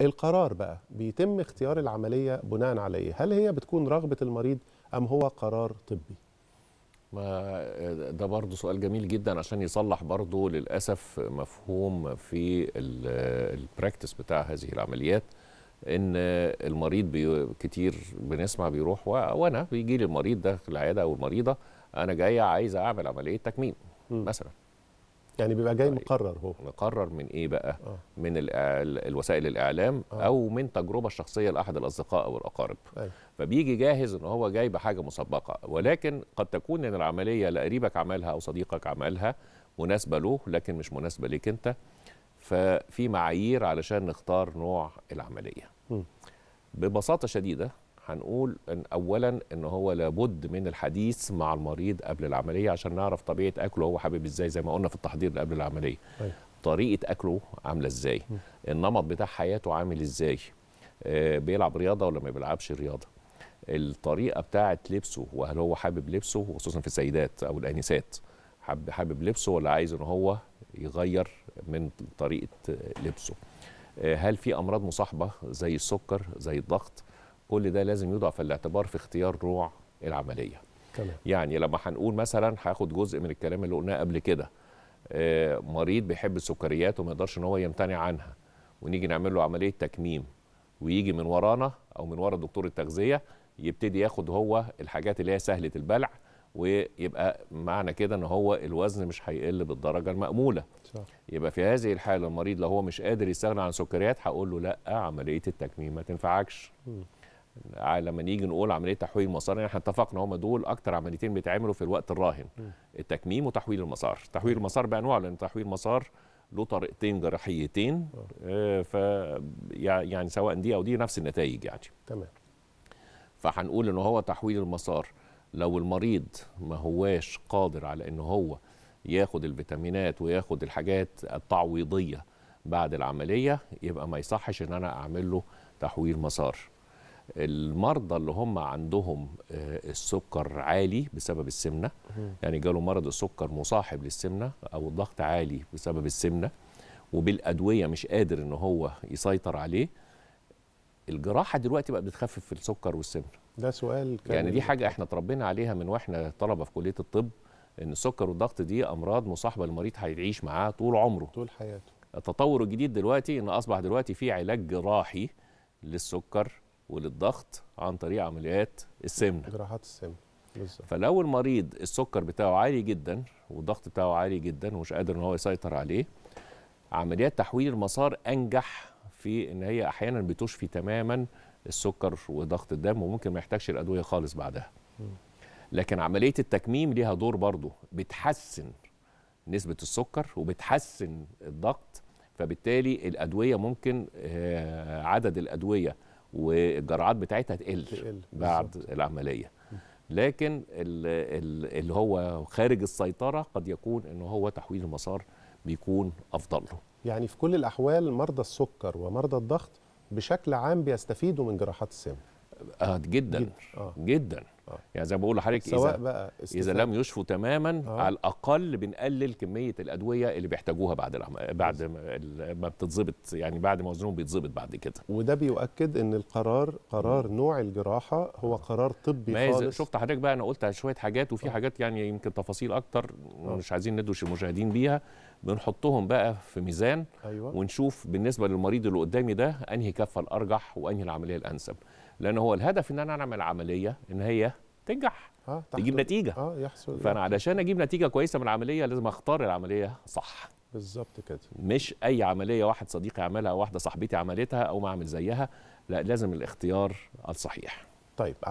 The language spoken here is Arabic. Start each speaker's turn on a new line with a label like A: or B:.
A: القرار بقى بيتم اختيار العملية بناء على إيه؟ هل هي بتكون رغبة المريض أم هو قرار طبي؟ ما ده برضه سؤال جميل جدا عشان يصلح برضه للأسف مفهوم في البراكتس بتاع هذه العمليات ان المريض بي كتير بنسمع بيروح وانا بيجي لي المريض ده في العياده او المريضه انا جايه عايزه اعمل عمليه تكميم مثلا يعني بيبقى جاي طيب. مقرر هو مقرر من ايه بقى آه. من الوسائل الاعلام آه. او من تجربه شخصيه لاحد الاصدقاء او الاقارب آه. فبيجي جاهز ان هو جاي بحاجه مسبقه ولكن قد تكون ان العمليه اللي قريبك عملها او صديقك عملها مناسبه له لكن مش مناسبه ليك انت ففي معايير علشان نختار نوع العمليه م. ببساطه شديده هنقول إن اولا ان هو لابد من الحديث مع المريض قبل العمليه عشان نعرف طبيعه اكله هو حابب ازاي زي ما قلنا في التحضير قبل العمليه أيه. طريقه اكله عامله ازاي النمط بتاع حياته عامل ازاي آه بيلعب رياضه ولا ما بيلعبش رياضه الطريقه بتاعه لبسه وهل هو حابب لبسه خصوصا في السيدات او الانسات حابب حابب لبسه ولا عايز ان هو يغير من طريقه لبسه آه، هل في امراض مصاحبه زي السكر زي الضغط كل ده لازم يوضع في الاعتبار في اختيار نوع العمليه تمام. يعني لما هنقول مثلا هاخد جزء من الكلام اللي قلناه قبل كده آه، مريض بيحب السكريات وما يقدرش ان هو يمتنع عنها ونيجي نعمل له عمليه تكميم ويجي من ورانا او من ورا دكتور التغذيه يبتدي ياخد هو الحاجات اللي هي سهله البلع ويبقى معنى كده ان هو الوزن مش هيقل بالدرجه المأموله صح. يبقى في هذه الحاله المريض لو هو مش قادر يستغنى عن سكريات هقول له لا عمليه التكميم ما تنفعكش م. لما نيجي نقول عمليه تحويل المسار يعني احنا اتفقنا هم دول اكتر عمليتين بيتعملوا في الوقت الراهن التكميم وتحويل المسار تحويل المسار بانواعه لان تحويل المسار له طريقتين جراحيتين آه. آه، ف يعني سواء دي او دي نفس النتائج يعني تمام فهنقول ان هو تحويل المسار لو المريض ما هواش قادر على ان هو ياخد الفيتامينات وياخد الحاجات التعويضيه بعد العمليه يبقى ما يصحش ان انا اعمل له تحويل مسار المرضى اللي هم عندهم آه، السكر عالي بسبب السمنه يعني جاله مرض السكر مصاحب للسمنه او الضغط عالي بسبب السمنه وبالادويه مش قادر ان هو يسيطر عليه الجراحه دلوقتي بقت بتخفف في السكر والسمنه ده سؤال كان يعني دي حاجه احنا اتربينا عليها من واحنا طلبه في كليه الطب ان السكر والضغط دي امراض مصاحبه للمريض هيعيش معاه طول عمره طول حياته التطور الجديد دلوقتي ان اصبح دلوقتي في علاج جراحي للسكر وللضغط عن طريق عمليات السمنه جراحات السمنه بالظبط فلو المريض السكر بتاعه عالي جدا والضغط بتاعه عالي جدا ومش قادر ان هو يسيطر عليه عمليات تحويل المسار انجح في ان هي احيانا بتشفي تماما السكر وضغط الدم وممكن ما يحتاجش الادويه خالص بعدها لكن عمليه التكميم ليها دور برضه بتحسن نسبه السكر وبتحسن الضغط فبالتالي الادويه ممكن آه، عدد الادويه والجرعات بتاعتها تقل بعد العمليه لكن اللي هو خارج السيطره قد يكون ان هو تحويل المسار بيكون افضل له يعني في كل الاحوال مرضى السكر ومرضى الضغط بشكل عام بيستفيدوا من جراحات السمنه آه جدا جدا, آه. جدا. آه. يعني زي ما بقول لحضرتك اذا بقى اذا لم يشفوا تماما آه. على الاقل بنقلل كميه الادويه اللي بيحتاجوها بعد بعد ما بتتظبط يعني بعد ما وزنهم بيتظبط بعد كده وده بيؤكد ان القرار قرار نوع الجراحه هو قرار طبي خالص شفت حضرتك بقى انا قلت شويه حاجات وفي آه. حاجات يعني يمكن تفاصيل اكتر آه. مش عايزين ندوش المشاهدين بيها بنحطهم بقى في ميزان أيوة. ونشوف بالنسبه للمريض اللي قدامي ده انهي كفه الارجح وانهي العمليه الانسب لان هو الهدف ان انا اعمل عمليه ان هي تنجح آه، تجيب نتيجه اه يحصل فانا علشان اجيب نتيجه كويسه من العمليه لازم اختار العمليه صح بالظبط كده مش اي عمليه واحد صديقي عملها او واحده صاحبتي عملتها او ما اعمل زيها لا لازم الاختيار الصحيح طيب